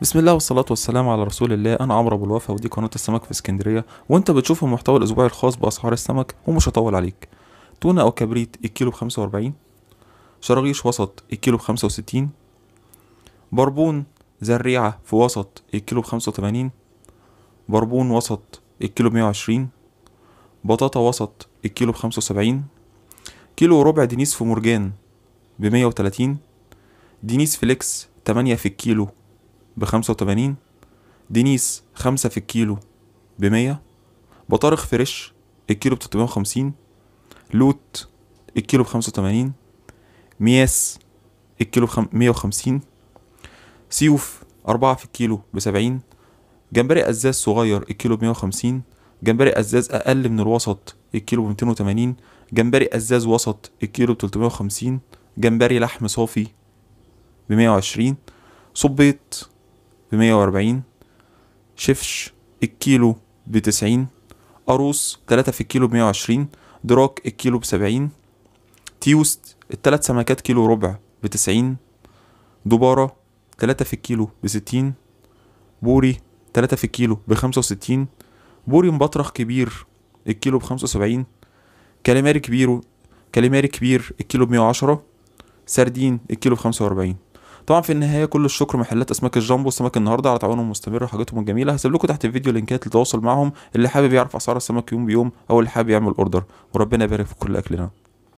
بسم الله والصلاة والسلام على رسول الله أنا عمرو أبو الوفا ودي قناة السمك في اسكندرية وأنت بتشوف المحتوى الأسبوعي الخاص بأسعار السمك ومش هطول عليك تونة أو كبريت الكيلو بخمسة وأربعين شراغيش وسط الكيلو بخمسة وستين بربون زريعة في وسط الكيلو بخمسة وتمانين بربون وسط الكيلو بمية وعشرين بطاطا وسط الكيلو بخمسة وسبعين كيلو وربع دينيس في مرجان بمية وتلاتين دينيس فليكس تمانية في الكيلو بخمسة وتمانين دينيس خمسة في الكيلو بمية بطارخ فريش الكيلو بتلتمية وخمسين لوت الكيلو بخمسة وتمانين مياس الكيلو بمية وخمسين سيوف أربعة في الكيلو بسبعين جمبري قزاز صغير الكيلو بمية وخمسين جمبري قزاز أقل من الوسط الكيلو ب وتمانين جمبري قزاز وسط الكيلو بتلتمية وخمسين جمبري لحم صافي بمية وعشرين صبيط ب وأربعين شفش الكيلو بتسعين أروس تلاتة في الكيلو ب وعشرين دراك الكيلو بسبعين تيوست التلات سمكات كيلو ربع بتسعين دبارة تلاتة في الكيلو بستين بوري تلاتة في الكيلو بخمسة وستين بوري مبطرخ كبير الكيلو بخمسة وسبعين كاليماري كبيرو كاليماري كبير الكيلو بمية وعشرة سردين الكيلو بخمسة وأربعين طبعا في النهايه كل الشكر محلات اسماك الجامبو والسمك النهارده على تعاونهم المستمر وحاجاتهم الجميله هسيب لكم تحت الفيديو لينكات للتواصل معاهم اللي حابب يعرف اسعار السمك يوم بيوم او اللي حابب يعمل اوردر وربنا يبارك في كل اكلنا